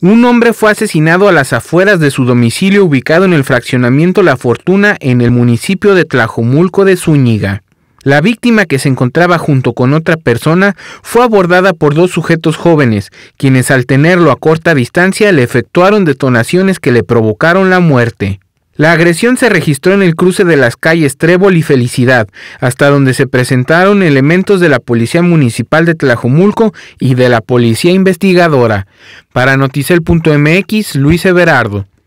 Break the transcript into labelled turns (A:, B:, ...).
A: Un hombre fue asesinado a las afueras de su domicilio ubicado en el fraccionamiento La Fortuna en el municipio de Tlajomulco de Zúñiga. La víctima que se encontraba junto con otra persona fue abordada por dos sujetos jóvenes, quienes al tenerlo a corta distancia le efectuaron detonaciones que le provocaron la muerte. La agresión se registró en el cruce de las calles Trébol y Felicidad, hasta donde se presentaron elementos de la Policía Municipal de Tlajomulco y de la Policía Investigadora. Para Noticel.mx, Luis Everardo.